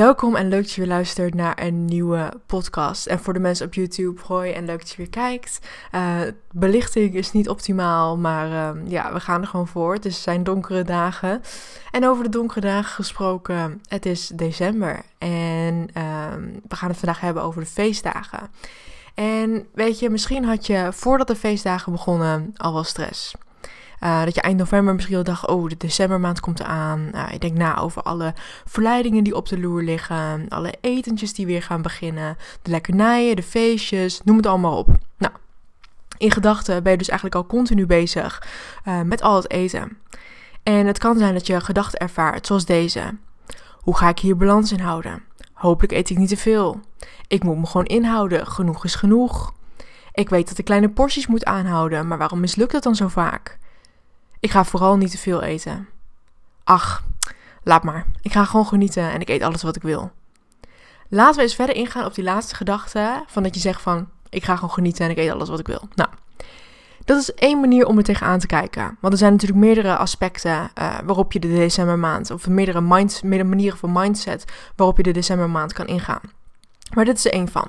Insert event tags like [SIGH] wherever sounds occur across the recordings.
Welkom en leuk dat je weer luistert naar een nieuwe podcast. En voor de mensen op YouTube, hoi en leuk dat je weer kijkt. Eh, belichting is niet optimaal, maar ehm, ja, we gaan er gewoon voor. Dus het zijn donkere dagen. En over de donkere dagen gesproken, het is december. En ehm, we gaan het vandaag hebben over de feestdagen. En weet je, misschien had je voordat de feestdagen begonnen al wel stress. Eh, dat je eind november misschien al dacht, oh, de decembermaand komt eraan. Nou, ik denk na over alle verleidingen die op de loer liggen. Alle etentjes die weer gaan beginnen. De lekkernijen, de feestjes, noem het allemaal op. Nou, in gedachten ben je dus eigenlijk al continu bezig eh, met al het eten. En het kan zijn dat je gedachten ervaart, zoals deze. Hoe ga ik hier balans in houden? Hopelijk eet ik niet te veel. Ik moet me gewoon inhouden. Genoeg is genoeg. Ik weet dat ik kleine porties moet aanhouden, maar waarom mislukt dat dan zo vaak? Ik ga vooral niet te veel eten. Ach, laat maar. Ik ga gewoon genieten en ik eet alles wat ik wil. Laten we eens verder ingaan op die laatste gedachte. Van dat je zegt van, ik ga gewoon genieten en ik eet alles wat ik wil. Nou, dat is één manier om er tegenaan te kijken. Want er zijn natuurlijk meerdere aspecten eh, waarop je de decembermaand... of meerdere, meerdere manieren van mindset waarop je de decembermaand kan ingaan. Maar dit is er één van.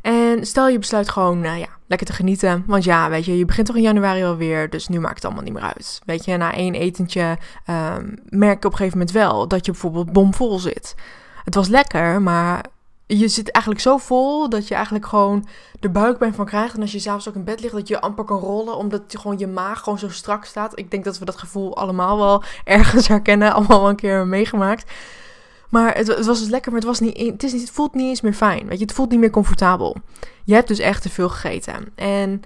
En stel je besluit gewoon, nou ja, lekker te genieten. Want ja, weet je, je begint toch in januari alweer. Dus nu maakt het allemaal niet meer uit. Weet je, na één etentje um, merk ik op een gegeven moment wel dat je bijvoorbeeld bomvol zit. Het was lekker, maar je zit eigenlijk zo vol dat je eigenlijk gewoon de buikpijn van krijgt. En als je s'avonds ook in bed ligt, dat je amper kan rollen. Omdat gewoon je maag gewoon zo strak staat. Ik denk dat we dat gevoel allemaal wel ergens herkennen. [LAUGHS] Allemaal wel een keer meegemaakt. Maar het, het, was dus lekker, maar het, was niet, het, is niet, het voelt niet eens meer fijn. Weet je, het voelt niet meer comfortabel. Je hebt dus echt te veel gegeten. En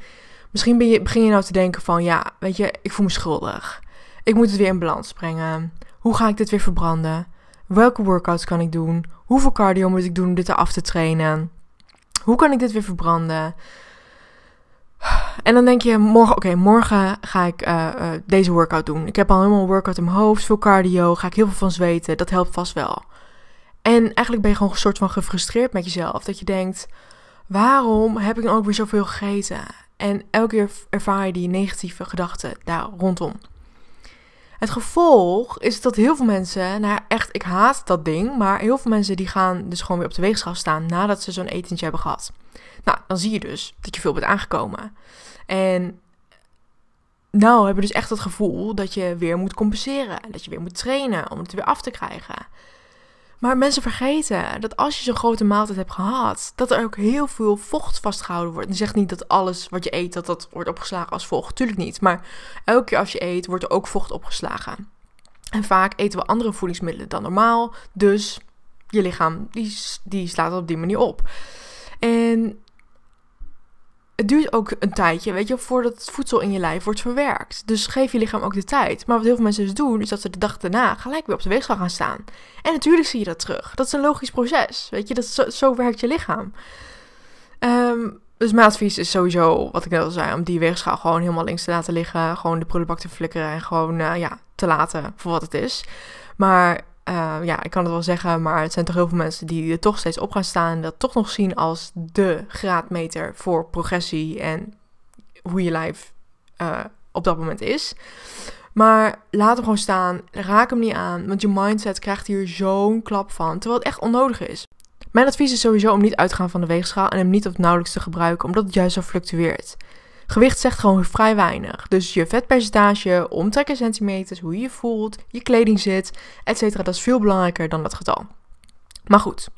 misschien begin je nou te denken van, ja, weet je, ik voel me schuldig. Ik moet het weer in balans brengen. Hoe ga ik dit weer verbranden? Welke workouts kan ik doen? Hoeveel cardio moet ik doen om dit af te trainen? Hoe kan ik dit weer verbranden? En dan denk je, morgen, oké, morgen ga ik eh, eh, deze workout doen. Ik heb al helemaal een workout in mijn hoofd, veel cardio, ga ik heel veel van zweten. Dat helpt vast wel. En eigenlijk ben je gewoon een soort van gefrustreerd met jezelf. Dat je denkt, waarom heb ik dan ook weer zoveel gegeten? En elke keer ervaar je die negatieve gedachten daar rondom. Het gevolg is dat heel veel mensen, nou echt, ik haat dat ding, maar heel veel mensen die gaan dus gewoon weer op de weegschaal staan nadat ze zo'n etentje hebben gehad. Nou, dan zie je dus dat je veel bent aangekomen. En nou hebben je dus echt het gevoel dat je weer moet compenseren. Dat je weer moet trainen om het weer af te krijgen. Maar mensen vergeten dat als je zo'n grote maaltijd hebt gehad, dat er ook heel veel vocht vastgehouden wordt. En zeg niet dat alles wat je eet, dat dat wordt opgeslagen als vocht. Tuurlijk niet. Maar elke keer als je eet, wordt er ook vocht opgeslagen. En vaak eten we andere voedingsmiddelen dan normaal. Dus je lichaam, die slaat het op die manier op. En het duurt ook een tijdje, weet je, voordat het voedsel in je lijf wordt verwerkt. Dus geef je lichaam ook de tijd. Maar wat heel veel mensen dus doen, is dat ze de dag daarna gelijk weer op de weegschaal gaan staan. En natuurlijk zie je dat terug. Dat is een logisch proces, weet je, dat zo, zo werkt je lichaam. Ehm, dus mijn advies is sowieso, wat ik net al zei, om die weegschaal gewoon helemaal links te laten liggen. Gewoon de prullenbak te flikkeren en gewoon, eh, ja, te laten voor wat het is. Maar Ehm, ja, ik kan het wel zeggen, maar het zijn toch heel veel mensen die er toch steeds op gaan staan. En dat toch nog zien als de graadmeter voor progressie en hoe je lijf eh, op dat moment is. Maar laat hem gewoon staan. Raak hem niet aan. Want je mindset krijgt hier zo'n klap van. Terwijl het echt onnodig is. Mijn advies is sowieso om niet uit te gaan van de weegschaal en hem niet op het nauwelijks te gebruiken, omdat het juist zo fluctueert. Gewicht zegt gewoon vrij weinig. Dus je vetpercentage, omtrek in centimeters, hoe je je voelt, je kleding zit, etc. Dat is veel belangrijker dan dat getal. Maar goed.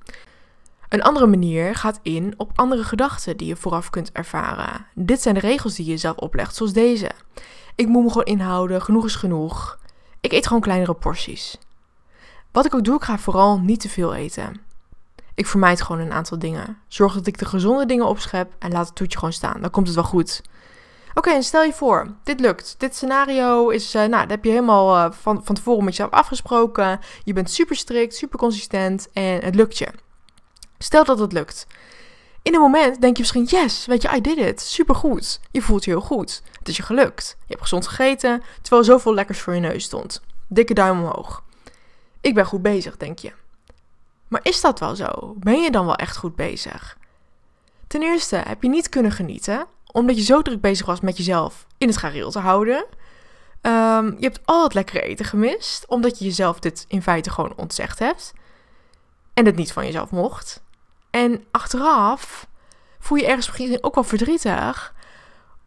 Een andere manier gaat in op andere gedachten die je vooraf kunt ervaren. Dit zijn de regels die je zelf oplegt, zoals deze. Ik moet me gewoon inhouden, genoeg is genoeg. Ik eet gewoon kleinere porties. Wat ik ook doe, ik ga vooral niet te veel eten. Ik vermijd gewoon een aantal dingen. Zorg dat ik de gezonde dingen opschep en laat het toetje gewoon staan. Dan komt het wel goed. Oké, en stel je voor, dit lukt. Dit scenario is, eh, nou, dat heb je helemaal eh, van, van tevoren met jezelf afgesproken. Je bent super strikt, super consistent en het lukt je. Stel dat het lukt. In een moment denk je misschien, yes, weet je, I did it. super goed. Je voelt je heel goed. Het is je gelukt. Je hebt gezond gegeten, terwijl zoveel lekkers voor je neus stond. Dikke duim omhoog. Ik ben goed bezig, denk je. Maar is dat wel zo? Ben je dan wel echt goed bezig? Ten eerste heb je niet kunnen genieten, omdat je zo druk bezig was met jezelf in het gareel te houden. Ehm, je hebt al het lekkere eten gemist. Omdat je jezelf dit in feite gewoon ontzegd hebt. En het niet van jezelf mocht. En achteraf voel je ergens beginnen ook wel verdrietig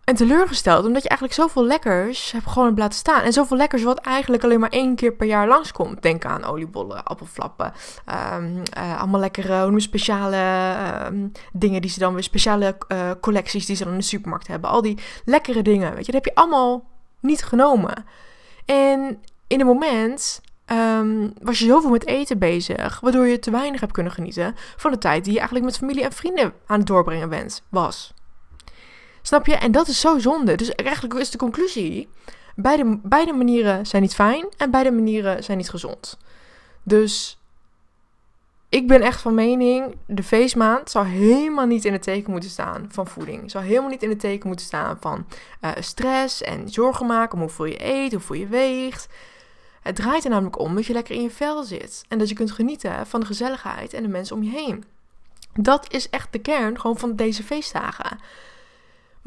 en teleurgesteld. Omdat je eigenlijk zoveel lekkers hebt gewoon laten staan. En zoveel lekkers wat eigenlijk alleen maar één keer per jaar langskomt. Denk aan oliebollen, appelflappen. Ehm, eh, allemaal lekkere hoe speciale ehm, dingen die ze dan weer... Speciale eh, collecties die ze dan in de supermarkt hebben. Al die lekkere dingen, weet je. Dat heb je allemaal niet genomen. En in een moment... Ehm, was je zoveel met eten bezig, waardoor je te weinig hebt kunnen genieten van de tijd die je eigenlijk met familie en vrienden aan het doorbrengen bent, was. Snap je? En dat is zo zonde. Dus eigenlijk is de conclusie: beide, beide manieren zijn niet fijn en beide manieren zijn niet gezond. Dus ik ben echt van mening, de feestmaand zou helemaal niet in het teken moeten staan van voeding. Zou helemaal niet in het teken moeten staan van eh, stress en zorgen maken om hoeveel je eet, hoeveel je weegt. Het draait er namelijk om dat je lekker in je vel zit en dat je kunt genieten van de gezelligheid en de mensen om je heen. Dat is echt de kern gewoon van deze feestdagen.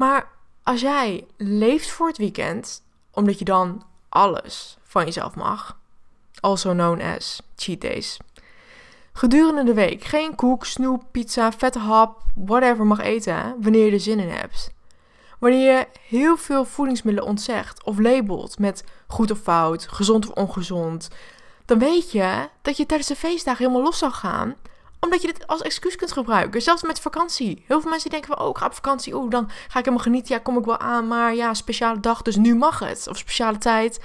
Maar als jij leeft voor het weekend, omdat je dan alles van jezelf mag, also known as cheat days. Gedurende de week geen koek, snoep, pizza, vette hap, whatever mag eten, wanneer je er zin in hebt. Wanneer je heel veel voedingsmiddelen ontzegt of labelt met goed of fout, gezond of ongezond, dan weet je dat je tijdens de feestdagen helemaal los zal gaan omdat je dit als excuus kunt gebruiken. Zelfs met vakantie. Heel veel mensen denken van, oh, ik ga op vakantie. Oh, dan ga ik helemaal genieten. Ja, kom ik wel aan. Maar ja, speciale dag, dus nu mag het. Of speciale tijd.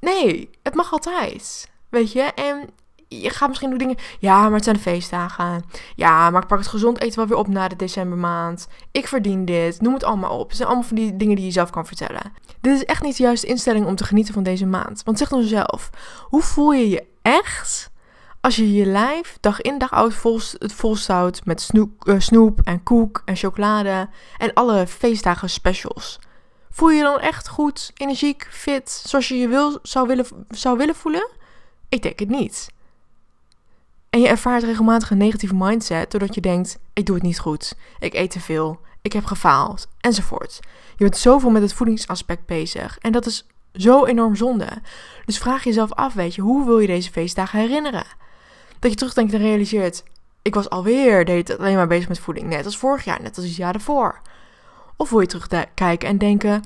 Nee, het mag altijd. Weet je? En je gaat misschien doen dingen. Ja, maar het zijn feestdagen. Ja, maar ik pak het gezond eten wel weer op na de decembermaand. Ik verdien dit. Noem het allemaal op. Het zijn allemaal van die dingen die je zelf kan vertellen. Dit is echt niet de juiste instelling om te genieten van deze maand. Want zeg dan zelf: hoe voel je je echt als je je lijf dag in dag uit vol, het volstout met snoep, eh, snoep en koek en chocolade en alle feestdagen specials. Voel je je dan echt goed, energiek, fit, zoals je je wil, zou, willen, zou willen voelen? Ik denk het niet. En je ervaart regelmatig een negatieve mindset doordat je denkt: ik doe het niet goed, ik eet te veel, ik heb gefaald, enzovoort. Je bent zoveel met het voedingsaspect bezig en dat is zo enorm zonde. Dus vraag jezelf af, weet je, hoe wil je deze feestdagen herinneren? dat je terugdenkt en realiseert, ik was alweer alleen maar bezig met voeding. Net als vorig jaar, net als het jaar daarvoor. Of wil je terugkijken en denken,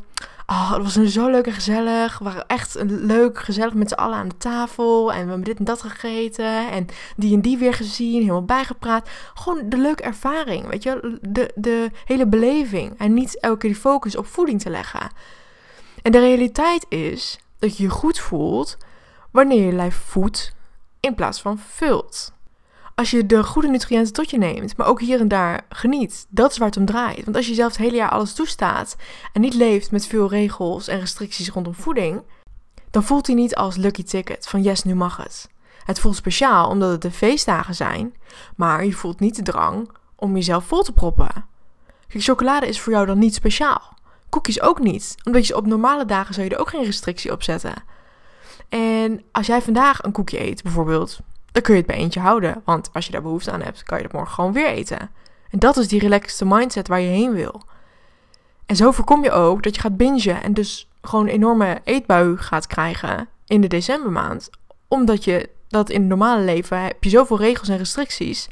oh, het was een zo leuk en gezellig. We waren echt leuk, gezellig met z'n allen aan de tafel. En we hebben dit en dat gegeten. En die en die weer gezien, helemaal bijgepraat. Gewoon de leuke ervaring, weet je. De, de hele beleving. En niet elke keer die focus op voeding te leggen. En de realiteit is dat je je goed voelt wanneer je lijf voedt in plaats van vult. Als je de goede nutriënten tot je neemt, maar ook hier en daar geniet, dat is waar het om draait. Want als je zelf het hele jaar alles toestaat en niet leeft met veel regels en restricties rondom voeding, dan voelt hij niet als lucky ticket van yes, nu mag het. Het voelt speciaal omdat het de feestdagen zijn, maar je voelt niet de drang om jezelf vol te proppen. Kijk, chocolade is voor jou dan niet speciaal. Koekjes ook niet, omdat je op normale dagen zou je er ook geen restrictie op zetten. En als jij vandaag een koekje eet, bijvoorbeeld, dan kun je het bij eentje houden. Want als je daar behoefte aan hebt, kan je dat morgen gewoon weer eten. En dat is die relaxte mindset waar je heen wil. En zo voorkom je ook dat je gaat bingen en dus gewoon een enorme eetbui gaat krijgen in de decembermaand. Omdat je dat in het normale leven heb je zoveel regels en restricties.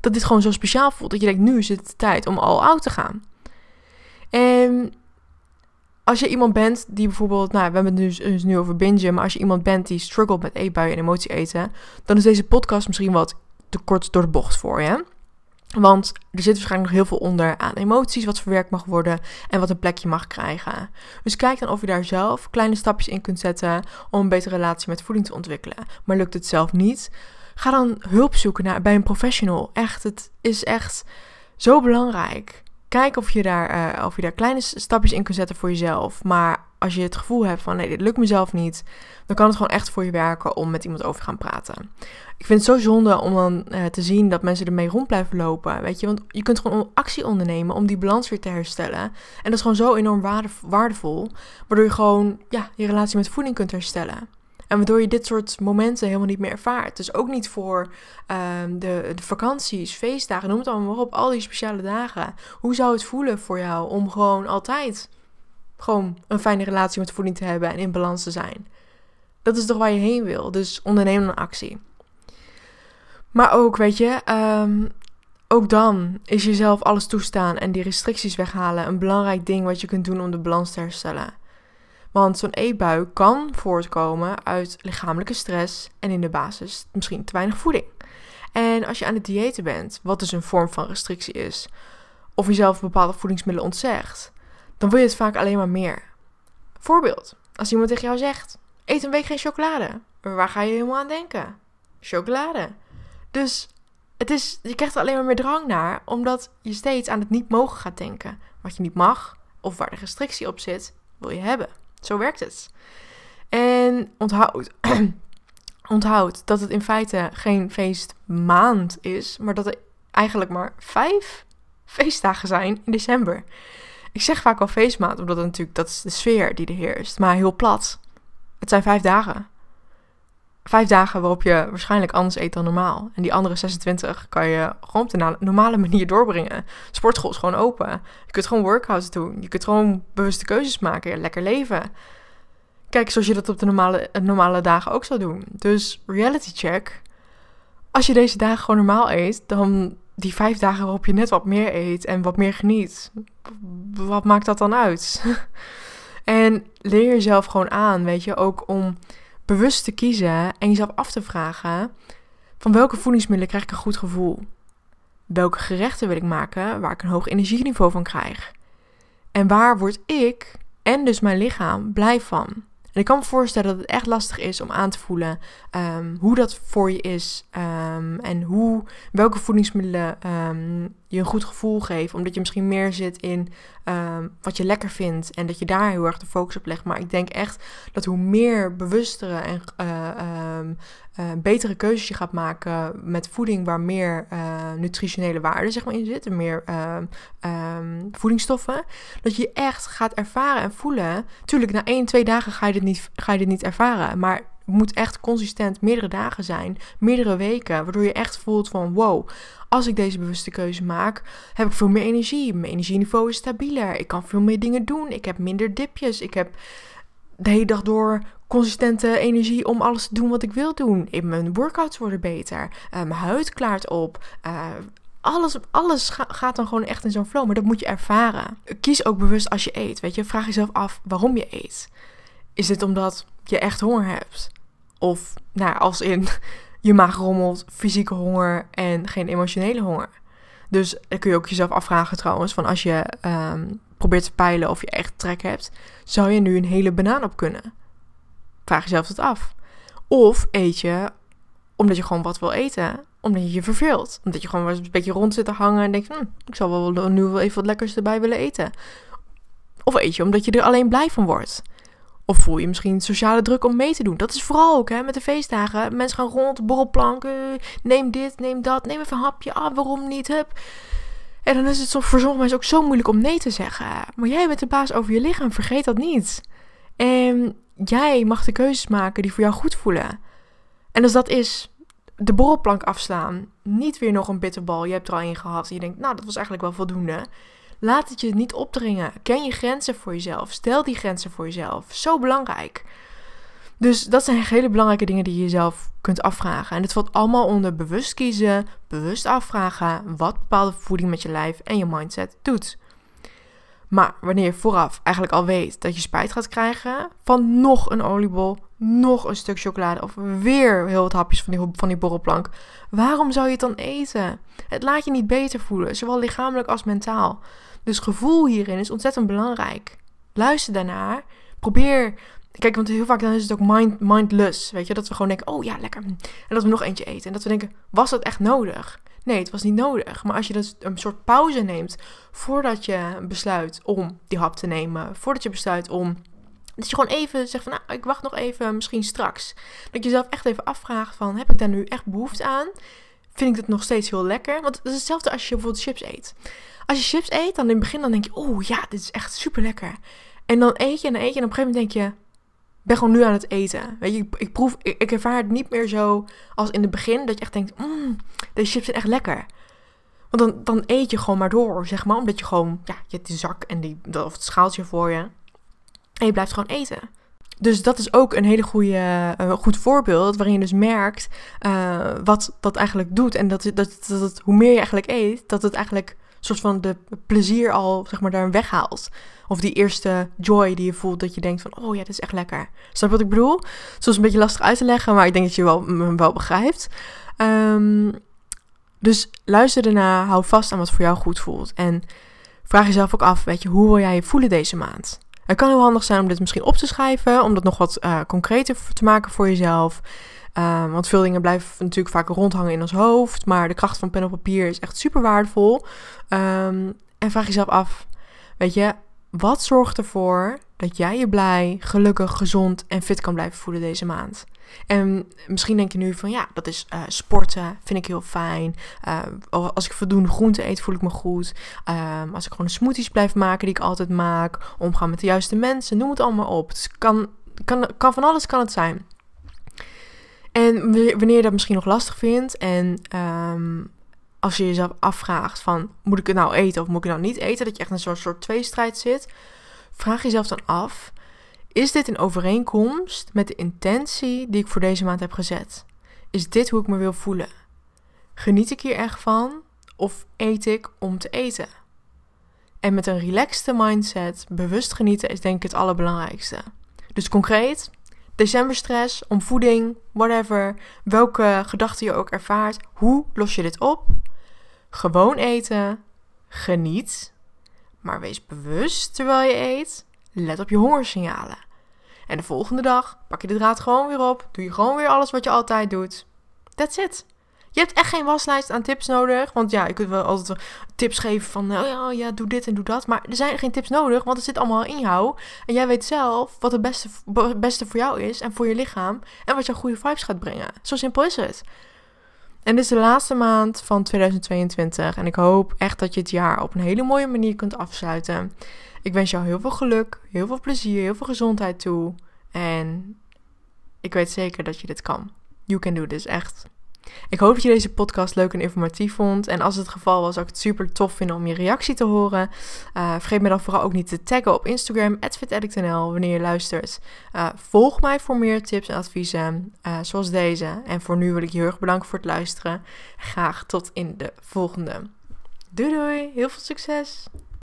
Dat dit gewoon zo speciaal voelt. Dat je denkt, nu is het tijd om al oud te gaan. En als je iemand bent die bijvoorbeeld, nou, we hebben het nu, dus, dus nu over bingen, maar als je iemand bent die struggelt met eetbuien en emotie eten, dan is deze podcast misschien wat te kort door de bocht voor je. Want er zit waarschijnlijk nog heel veel onder aan emoties, wat verwerkt mag worden en wat een plekje mag krijgen. Dus kijk dan of je daar zelf kleine stapjes in kunt zetten om een betere relatie met voeding te ontwikkelen. Maar lukt het zelf niet? Ga dan hulp zoeken naar, bij een professional. Echt, het is echt zo belangrijk. Kijk of je, daar, eh, of je daar kleine stapjes in kunt zetten voor jezelf. Maar als je het gevoel hebt van nee, dit lukt mezelf niet, dan kan het gewoon echt voor je werken om met iemand over te gaan praten. Ik vind het zo zonde om dan eh, te zien dat mensen ermee rond blijven lopen. Weet je, want je kunt gewoon actie ondernemen om die balans weer te herstellen. En dat is gewoon zo enorm waardevol, waardoor je gewoon ja, je relatie met voeding kunt herstellen. En waardoor je dit soort momenten helemaal niet meer ervaart. Dus ook niet voor ehm, de, de, vakanties, feestdagen, noem het allemaal maar op. Al die speciale dagen. Hoe zou het voelen voor jou om gewoon altijd gewoon een fijne relatie met voeding te hebben en in balans te zijn? Dat is toch waar je heen wil. Dus onderneem een actie. Maar ook, weet je, ehm, ook dan is jezelf alles toestaan en die restricties weghalen een belangrijk ding wat je kunt doen om de balans te herstellen. Want zo'n eetbui kan voortkomen uit lichamelijke stress en in de basis misschien te weinig voeding. En als je aan het diëten bent, wat dus een vorm van restrictie is, of jezelf bepaalde voedingsmiddelen ontzegt, dan wil je het vaak alleen maar meer. Voorbeeld, als iemand tegen jou zegt: eet een week geen chocolade, waar ga je helemaal aan denken? Chocolade. Dus het is, je krijgt er alleen maar meer drang naar, omdat je steeds aan het niet mogen gaat denken. Wat je niet mag, of waar de restrictie op zit, wil je hebben. Zo werkt het. En onthoud, [CLEARS THROAT] onthoud dat het in feite geen feestmaand is, maar dat er eigenlijk maar vijf [LAUGHS] feestdagen zijn in december. Ik zeg vaak al feestmaand, omdat natuurlijk dat is de sfeer die er heerst, maar heel plat. Het zijn vijf dagen vijf dagen waarop je waarschijnlijk anders eet dan normaal. En die andere 26 kan je gewoon op de normale manier doorbrengen. Sportschool is gewoon open. Je kunt gewoon workouts doen. Je kunt gewoon bewuste keuzes maken. Lekker leven. Kijk, zoals je dat op de normale, eh, normale dagen ook zou doen. Dus reality check. Als je deze dagen gewoon normaal eet, dan die vijf dagen waarop je net wat meer eet en wat meer geniet. Wat maakt dat dan uit? [LAUGHS] en leer jezelf gewoon aan, weet je, ook om bewust te kiezen en jezelf af te vragen: van welke voedingsmiddelen krijg ik een goed gevoel? Welke gerechten wil ik maken waar ik een hoog energieniveau van krijg? En waar word ik en dus mijn lichaam blij van? En ik kan me voorstellen dat het echt lastig is om aan te voelen ehm, hoe dat voor je is ehm, en hoe, welke voedingsmiddelen ehm, je een goed gevoel geeft. Omdat je misschien meer zit in ehm, wat je lekker vindt. En dat je daar heel erg de focus op legt. Maar ik denk echt dat hoe meer bewustere en eh, ehm, eh, betere keuzes je gaat maken met voeding waar meer uh, nutritionele waarde zeg maar, in zit. En meer ehm, voedingsstoffen. Dat je echt gaat ervaren en voelen. Tuurlijk, na één, twee dagen ga je dit niet, ga je dit niet ervaren. Maar moet echt consistent meerdere dagen zijn, meerdere weken, waardoor je echt voelt van wow, als ik deze bewuste keuze maak, heb ik veel meer energie. Mijn energieniveau is stabieler. Ik kan veel meer dingen doen. Ik heb minder dipjes. Ik heb de hele dag door consistente energie om alles te doen wat ik wil doen. Mijn workouts worden beter. Eh, mijn huid klaart op. Eh, alles, alles gaat dan gewoon echt in zo'n flow. Maar dat moet je ervaren. Kies ook bewust als je eet. Weet je, vraag jezelf af waarom je eet. Is dit omdat je echt honger hebt? Of, nou, als in [LAUGHS] je maag rommelt, fysieke honger en geen emotionele honger. Dus dan kun je ook jezelf afvragen trouwens, van als je ehm, probeert te peilen of je echt trek hebt, zou je nu een hele banaan op kunnen? Vraag jezelf dat af. Of eet je omdat je gewoon wat wil eten, omdat je je verveelt. Omdat je gewoon een beetje rond zit te hangen en denkt, hmm, ik zou wel nu wel even wat lekkers erbij willen eten. Of eet je omdat je er alleen blij van wordt. Of voel je misschien sociale druk om mee te doen? Dat is vooral ook hè, met de feestdagen. Mensen gaan rond, borrelplanken. Eh, neem dit, neem dat. Neem even een hapje. Ah, waarom niet? En dan is het soms voor sommige mensen ook zo moeilijk om nee te zeggen. Maar jij bent de baas over je lichaam. Vergeet dat niet. En jij mag de keuzes maken die voor jou goed voelen. En als dat is de borrelplank afslaan. Niet weer nog een bitterbal. Je hebt er al één gehad. En je denkt, nou, dat was eigenlijk wel voldoende. Laat het je niet opdringen. Ken je grenzen voor jezelf. Stel die grenzen voor jezelf. Zo belangrijk. Dus dat zijn hele belangrijke dingen die je jezelf kunt afvragen. En het valt allemaal onder bewust kiezen, bewust afvragen wat bepaalde voeding met je lijf en je mindset doet. Maar wanneer je vooraf eigenlijk al weet dat je spijt gaat krijgen van nog een oliebol, nog een stuk chocolade of weer heel wat hapjes van die, van die borrelplank. Waarom zou je het dan eten? Het laat je niet beter voelen, zowel lichamelijk als mentaal. Dus gevoel hierin is ontzettend belangrijk. Luister daarnaar. Probeer. Kijk, want heel vaak dan is het ook mind, mindless. Weet je, dat we gewoon denken: oh ja, lekker. En dat we nog eentje eten. En dat we denken: was dat echt nodig? Nee, het was niet nodig. Maar als je dus een soort pauze neemt voordat je besluit om die hap te nemen, voordat je besluit om dat je gewoon even zegt van, nou, ik wacht nog even, misschien straks. Dat je jezelf echt even afvraagt van, heb ik daar nu echt behoefte aan? Vind ik dat nog steeds heel lekker? Want het is hetzelfde als je bijvoorbeeld chips eet. Als je chips eet, dan in het begin dan denk je, oh ja, dit is echt super lekker. En dan eet je en eet je en op een gegeven moment denk je, ben gewoon nu aan het eten. Weet je, ik, ik proef, ik, ervaar het niet meer zo als in het begin. Dat je echt denkt, mmm, deze chips zijn echt lekker. Want dan, dan eet je gewoon maar door, zeg maar. Omdat je gewoon, ja, je hebt die zak en die, of het schaaltje voor je. En je blijft gewoon eten. Dus dat is ook een hele goede, eh, goed voorbeeld waarin je dus merkt eh, wat dat eigenlijk doet. En dat, dat, dat, hoe meer je eigenlijk eet, dat het eigenlijk soort van de plezier al zeg maar daarin weghaalt. Of die eerste joy die je voelt dat je denkt van oh ja, dit is echt lekker. Snap je wat ik bedoel? Het is een beetje lastig uit te leggen, maar ik denk dat je wel, mm, wel begrijpt. Ehm, dus luister daarna, hou vast aan wat voor jou goed voelt. En vraag jezelf ook af, weet je, hoe wil jij je voelen deze maand? Het kan heel handig zijn om dit misschien op te schrijven, om dat nog wat eh, concreter te maken voor jezelf. Ehm, want veel dingen blijven natuurlijk vaak rondhangen in ons hoofd. Maar de kracht van pen op papier is echt super waardevol. Ehm, en vraag jezelf af: weet je, wat zorgt ervoor dat jij je blij, gelukkig, gezond en fit kan blijven voelen deze maand? En misschien denk je nu van ja, dat is eh, sporten, vind ik heel fijn. Eh, als ik voldoende groente eet, voel ik me goed. Ehm, als ik gewoon smoothies blijf maken die ik altijd maak. Omgaan met de juiste mensen, noem het allemaal op. Het dus kan, kan, kan van alles kan het zijn. En wanneer je dat misschien nog lastig vindt en ehm, als je jezelf afvraagt van moet ik het nou eten of moet ik het nou niet eten, dat je echt in een soort, soort tweestrijd zit, vraag jezelf dan af is dit in overeenkomst met de intentie die ik voor deze maand heb gezet? Is dit hoe ik me wil voelen? Geniet ik hier echt van of eet ik om te eten? En met een relaxte mindset, bewust genieten is denk ik het allerbelangrijkste. Dus concreet, decemberstress, om voeding, whatever, welke gedachten je ook ervaart, hoe los je dit op? Gewoon eten, geniet, maar wees bewust terwijl je eet Let op je hongersignalen. En de volgende dag pak je de draad gewoon weer op. Doe je gewoon weer alles wat je altijd doet. That's it. Je hebt echt geen waslijst aan tips nodig. Want ja, je kunt wel altijd tips geven van, oh ja, oh doe dit en doe dat. Maar er zijn geen tips nodig, want het zit allemaal in jou. En jij weet zelf wat het beste, beste voor jou is en voor je lichaam. En wat jouw goede vibes gaat brengen. Zo simpel is het. En dit is de laatste maand van 2022 en ik hoop echt dat je het jaar op een hele mooie manier kunt afsluiten. Ik wens jou heel veel geluk, heel veel plezier, heel veel gezondheid toe. En ik weet zeker dat je dit kan. You can do this, echt. Ik hoop dat je deze podcast leuk en informatief vond. En als het geval was, zou ik het super tof vinden om je reactie te horen. Eh, vergeet me dan vooral ook niet te taggen op Instagram, fitedictnl, wanneer je luistert. Eh, volg mij voor meer tips en adviezen, eh, zoals deze. En voor nu wil ik je heel erg bedanken voor het luisteren. Graag tot in de volgende. Doei doei, heel veel succes!